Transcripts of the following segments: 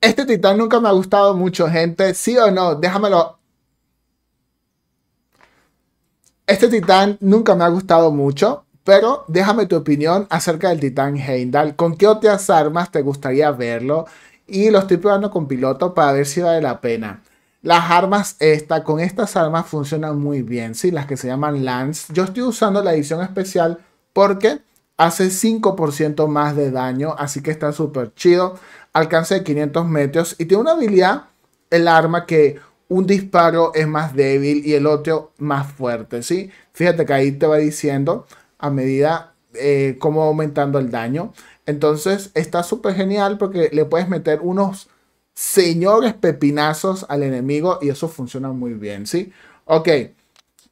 Este titán nunca me ha gustado mucho, gente. ¿Sí o no? Déjamelo. Este titán nunca me ha gustado mucho, pero déjame tu opinión acerca del titán Heindal. ¿Con qué otras armas te gustaría verlo? Y lo estoy probando con piloto para ver si vale la pena. Las armas esta, con estas armas funcionan muy bien, sí, las que se llaman Lance. Yo estoy usando la edición especial porque hace 5% más de daño, así que está súper chido alcance de 500 metros y tiene una habilidad, el arma, que un disparo es más débil y el otro más fuerte, ¿sí? Fíjate que ahí te va diciendo a medida eh, cómo va aumentando el daño. Entonces está súper genial porque le puedes meter unos señores pepinazos al enemigo y eso funciona muy bien, ¿sí? Ok,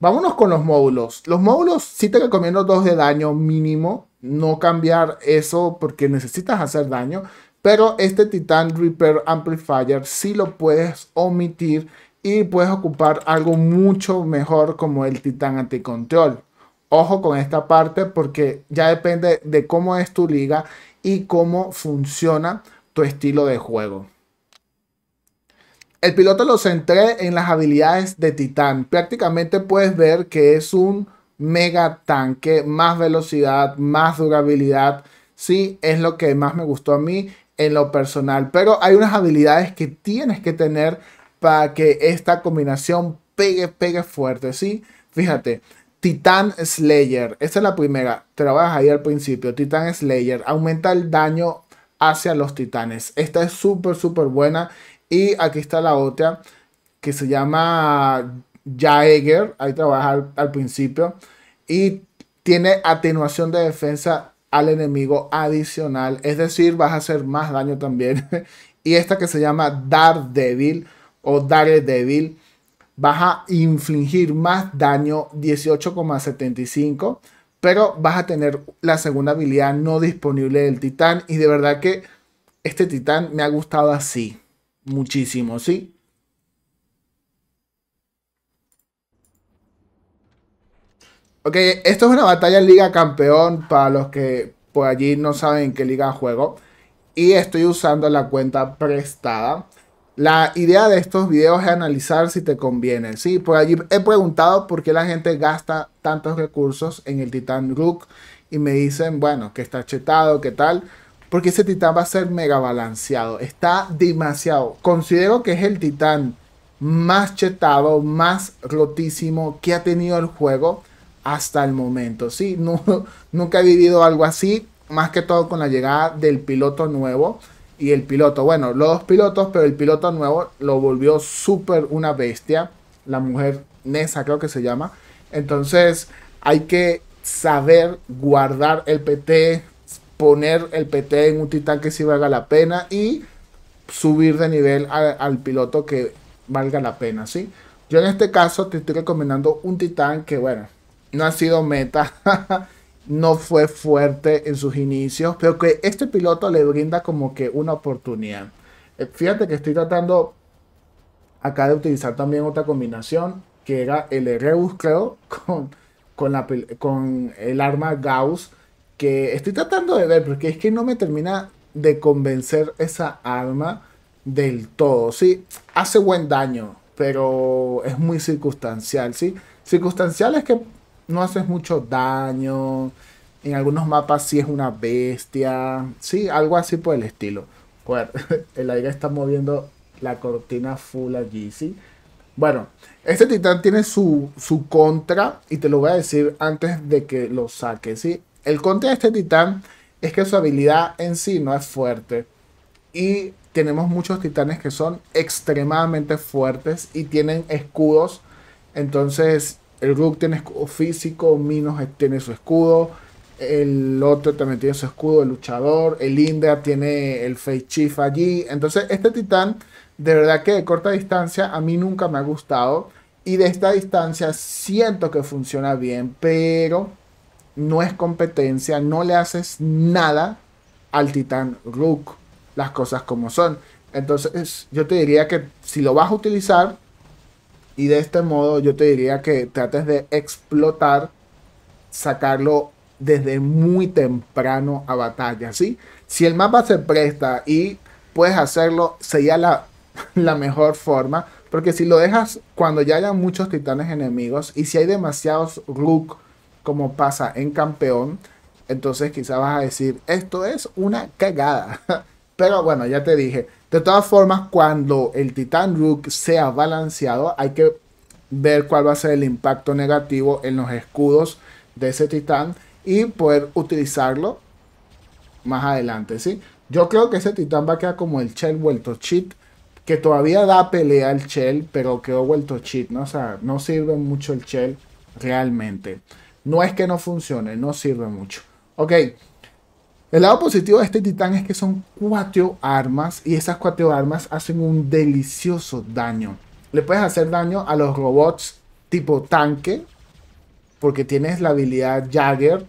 vámonos con los módulos. Los módulos sí te recomiendo dos de daño mínimo, no cambiar eso porque necesitas hacer daño. Pero este Titan Repair Amplifier sí lo puedes omitir y puedes ocupar algo mucho mejor como el Titan Anticontrol. Ojo con esta parte porque ya depende de cómo es tu liga y cómo funciona tu estilo de juego. El piloto lo centré en las habilidades de Titan Prácticamente puedes ver que es un mega tanque, más velocidad, más durabilidad. Sí, es lo que más me gustó a mí en lo personal. Pero hay unas habilidades que tienes que tener para que esta combinación pegue, pegue fuerte, ¿sí? Fíjate, Titan Slayer, esta es la primera, te ahí al principio, Titan Slayer, aumenta el daño hacia los titanes. Esta es súper, súper buena. Y aquí está la otra que se llama Jaeger, ahí trabaja al, al principio. Y tiene atenuación de defensa al enemigo adicional, es decir, vas a hacer más daño también. y esta que se llama dar débil o débil vas a infligir más daño 18,75, pero vas a tener la segunda habilidad no disponible del titán y de verdad que este titán me ha gustado así, muchísimo, ¿sí? Ok, esto es una batalla en Liga Campeón para los que por allí no saben en qué liga juego. Y estoy usando la cuenta prestada. La idea de estos videos es analizar si te conviene. Sí, por allí he preguntado por qué la gente gasta tantos recursos en el titán Rook. Y me dicen, bueno, que está chetado, que tal. Porque ese titán va a ser mega balanceado. Está demasiado. Considero que es el titán más chetado, más rotísimo que ha tenido el juego hasta el momento. Sí, no, nunca he vivido algo así, más que todo con la llegada del piloto nuevo. Y el piloto, bueno, los dos pilotos, pero el piloto nuevo lo volvió súper una bestia. La mujer Nesa creo que se llama. Entonces hay que saber guardar el PT, poner el PT en un titán que sí valga la pena y subir de nivel al piloto que valga la pena, ¿sí? Yo en este caso te estoy recomendando un titán que, bueno, no ha sido meta, no fue fuerte en sus inicios, pero que este piloto le brinda como que una oportunidad. Eh, fíjate que estoy tratando acá de utilizar también otra combinación, que era el Erebus creo, con, con, la, con el arma Gauss, que estoy tratando de ver, porque es que no me termina de convencer esa arma del todo, ¿sí? Hace buen daño, pero es muy circunstancial, ¿sí? Circunstancial es que no haces mucho daño. En algunos mapas sí es una bestia. Sí, algo así por el estilo. el aire está moviendo la cortina full allí, ¿sí? Bueno, este titán tiene su, su, contra y te lo voy a decir antes de que lo saque, ¿sí? El contra de este titán es que su habilidad en sí no es fuerte. Y tenemos muchos titanes que son extremadamente fuertes y tienen escudos. Entonces el Rook tiene escudo físico, Minos tiene su escudo, el otro también tiene su escudo, el luchador, el India tiene el Face Chief allí. Entonces, este titán, de verdad que de corta distancia, a mí nunca me ha gustado. Y de esta distancia siento que funciona bien, pero no es competencia, no le haces nada al titán Rook, las cosas como son. Entonces, yo te diría que si lo vas a utilizar, y de este modo yo te diría que trates de explotar, sacarlo desde muy temprano a batalla, ¿sí? Si el mapa se presta y puedes hacerlo, sería la, la mejor forma, porque si lo dejas cuando ya haya muchos titanes enemigos y si hay demasiados rook, como pasa en campeón, entonces quizás vas a decir, esto es una cagada. Pero bueno, ya te dije, de todas formas, cuando el titán Rook sea balanceado, hay que ver cuál va a ser el impacto negativo en los escudos de ese titán y poder utilizarlo más adelante, ¿sí? Yo creo que ese titán va a quedar como el Shell vuelto cheat, que todavía da pelea al Shell, pero quedó vuelto cheat, ¿no? O sea, no sirve mucho el Shell realmente. No es que no funcione, no sirve mucho. Ok, el lado positivo de este titán es que son cuatro armas y esas cuatro armas hacen un delicioso daño. Le puedes hacer daño a los robots tipo tanque porque tienes la habilidad Jagger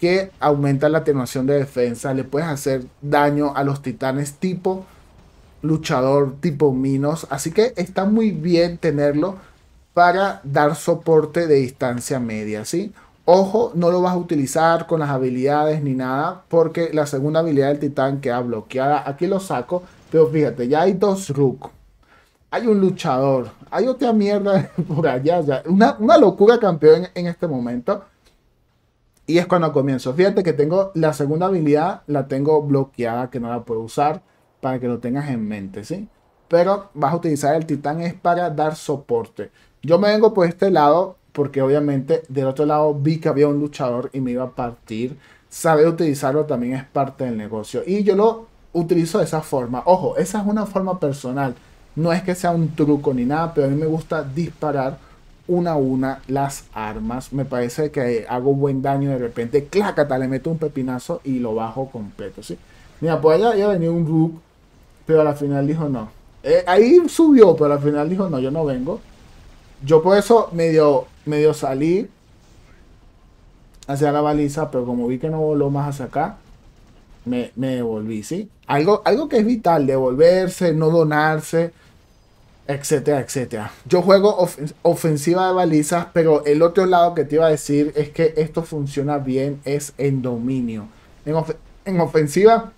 que aumenta la atenuación de defensa. Le puedes hacer daño a los titanes tipo luchador, tipo Minos. Así que está muy bien tenerlo para dar soporte de distancia media, ¿sí? Ojo, no lo vas a utilizar con las habilidades ni nada, porque la segunda habilidad del titán queda bloqueada. Aquí lo saco, pero fíjate, ya hay dos Rook. Hay un luchador, hay otra mierda por allá, ya. Una, una, locura campeón en, este momento. Y es cuando comienzo. Fíjate que tengo la segunda habilidad, la tengo bloqueada, que no la puedo usar, para que lo tengas en mente, ¿sí? Pero vas a utilizar el titán es para dar soporte. Yo me vengo por este lado, porque obviamente del otro lado vi que había un luchador y me iba a partir. Saber utilizarlo también es parte del negocio. Y yo lo utilizo de esa forma. Ojo, esa es una forma personal. No es que sea un truco ni nada, pero a mí me gusta disparar una a una las armas. Me parece que hago buen daño de repente. Clácata, le meto un pepinazo y lo bajo completo. ¿sí? Mira, pues allá ya venido un rook, pero al final dijo no. Eh, ahí subió, pero al final dijo no, yo no vengo. Yo por eso medio medio salí hacia la baliza, pero como vi que no voló más hacia acá, me, devolví, ¿sí? Algo, algo que es vital, devolverse, no donarse, etcétera, etcétera. Yo juego ofensiva de balizas, pero el otro lado que te iba a decir es que esto funciona bien, es en dominio. En, en ofensiva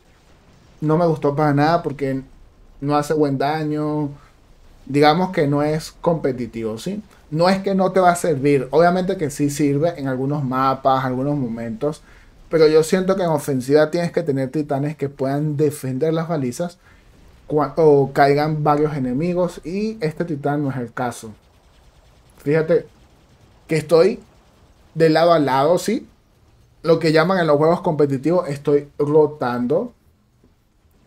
no me gustó para nada porque no hace buen daño digamos que no es competitivo, ¿sí? No es que no te va a servir, obviamente que sí sirve en algunos mapas, algunos momentos, pero yo siento que en ofensiva tienes que tener titanes que puedan defender las balizas o caigan varios enemigos y este titán no es el caso. Fíjate que estoy de lado a lado, ¿sí? Lo que llaman en los juegos competitivos, estoy rotando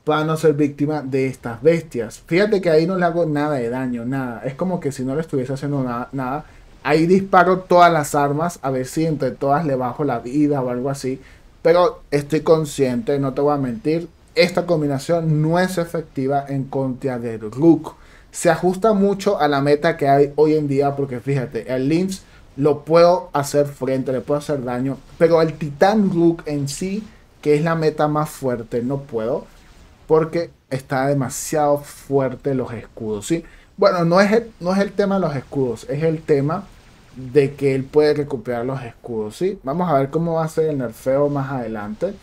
para no ser víctima de estas bestias. Fíjate que ahí no le hago nada de daño, nada. Es como que si no le estuviese haciendo nada, nada. Ahí disparo todas las armas, a ver si entre todas le bajo la vida o algo así. Pero estoy consciente, no te voy a mentir, esta combinación no es efectiva en contra del Rook. Se ajusta mucho a la meta que hay hoy en día, porque fíjate, el Lynx lo puedo hacer frente, le puedo hacer daño, pero el Titan Rook en sí, que es la meta más fuerte, no puedo porque está demasiado fuerte los escudos, ¿sí? Bueno, no es, el, no es el tema de los escudos, es el tema de que él puede recuperar los escudos, ¿sí? Vamos a ver cómo va a ser el nerfeo más adelante,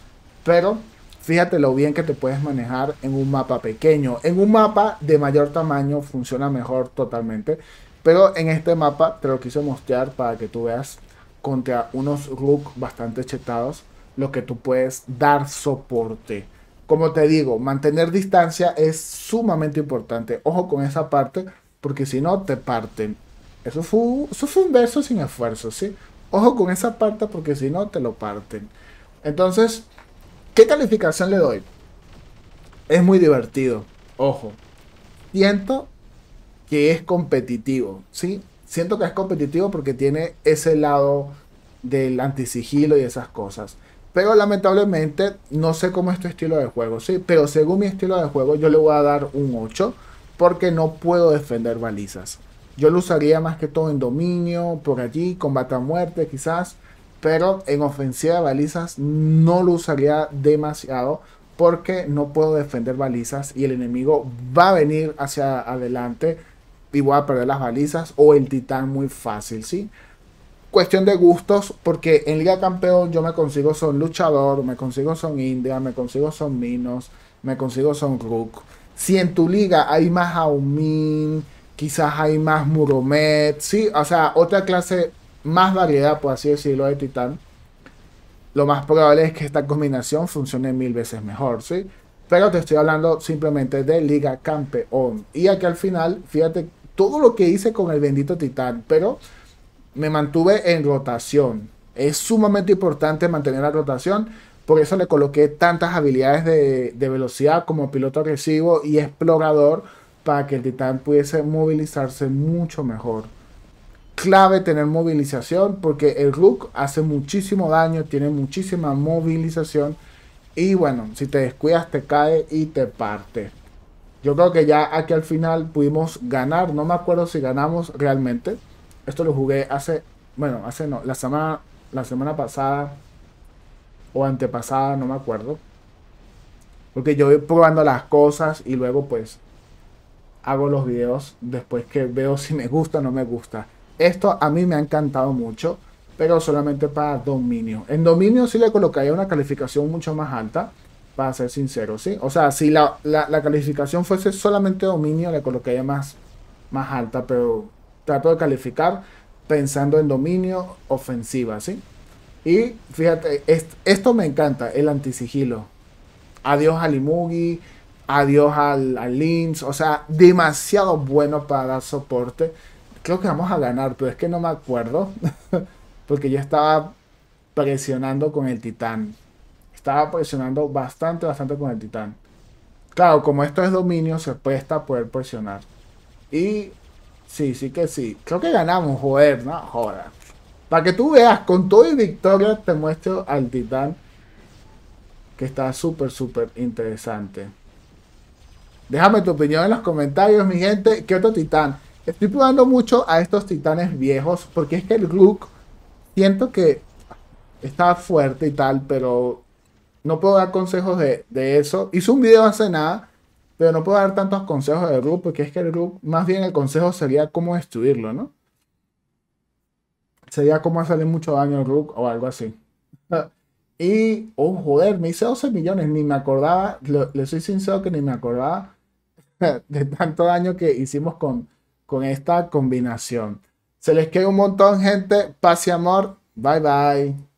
pero fíjate lo bien que te puedes manejar en un mapa pequeño. En un mapa de mayor tamaño funciona mejor totalmente, pero en este mapa te lo quise mostrar para que tú veas contra unos rook bastante chetados lo que tú puedes dar soporte como te digo, mantener distancia es sumamente importante. Ojo con esa parte, porque si no te parten. Eso fue, un verso sin esfuerzo, ¿sí? Ojo con esa parte, porque si no te lo parten. Entonces, ¿qué calificación le doy? Es muy divertido, ojo. Siento que es competitivo, ¿sí? Siento que es competitivo porque tiene ese lado del antisigilo y esas cosas. Pero lamentablemente, no sé cómo es tu estilo de juego, sí, pero según mi estilo de juego, yo le voy a dar un 8 porque no puedo defender balizas. Yo lo usaría más que todo en dominio, por allí, combate a muerte quizás, pero en ofensiva de balizas no lo usaría demasiado porque no puedo defender balizas y el enemigo va a venir hacia adelante y voy a perder las balizas o el titán muy fácil, ¿sí? cuestión de gustos, porque en Liga Campeón yo me consigo son luchador, me consigo son India, me consigo son Minos, me consigo son Rook. Si en tu liga hay más Aumin, quizás hay más Muromet, sí, o sea, otra clase, más variedad, por así decirlo, de Titán, lo más probable es que esta combinación funcione mil veces mejor, sí. Pero te estoy hablando simplemente de Liga Campeón. Y aquí al final, fíjate todo lo que hice con el bendito Titán, pero me mantuve en rotación. Es sumamente importante mantener la rotación. Por eso le coloqué tantas habilidades de, velocidad como piloto agresivo y explorador para que el titán pudiese movilizarse mucho mejor. Clave tener movilización porque el Rook hace muchísimo daño, tiene muchísima movilización y bueno, si te descuidas te cae y te parte. Yo creo que ya aquí al final pudimos ganar, no me acuerdo si ganamos realmente, esto lo jugué hace, bueno, hace no, la semana, la semana pasada o antepasada, no me acuerdo. Porque yo voy probando las cosas y luego pues hago los videos después que veo si me gusta o no me gusta. Esto a mí me ha encantado mucho, pero solamente para dominio. En dominio sí le colocaría una calificación mucho más alta, para ser sincero, ¿sí? O sea, si la, calificación fuese solamente dominio, le colocaría más, más alta, pero trato de calificar pensando en dominio ofensiva, ¿sí? Y fíjate, esto me encanta, el antisigilo. Adiós al Imugi, adiós al, al Lynch, o sea, demasiado bueno para dar soporte. Creo que vamos a ganar, pero es que no me acuerdo, porque yo estaba presionando con el titán. Estaba presionando bastante, bastante con el titán. Claro, como esto es dominio, se presta a poder presionar. Y Sí, sí que sí. Creo que ganamos, joder, ¿no? Joder. Para que tú veas, con todo y victoria te muestro al titán que está súper, súper interesante. Déjame tu opinión en los comentarios, mi gente. ¿Qué otro titán? Estoy probando mucho a estos titanes viejos porque es que el look siento que está fuerte y tal, pero no puedo dar consejos de, de eso. Hice un video hace nada pero no puedo dar tantos consejos de Rook porque es que el Rook, más bien el consejo sería cómo destruirlo, ¿no? Sería cómo hacerle mucho daño al Rook o algo así. Y, oh, joder, me hice 12 millones, ni me acordaba, le soy sincero que ni me acordaba de tanto daño que hicimos con, con esta combinación. Se les queda un montón, gente. Paz y amor. Bye bye.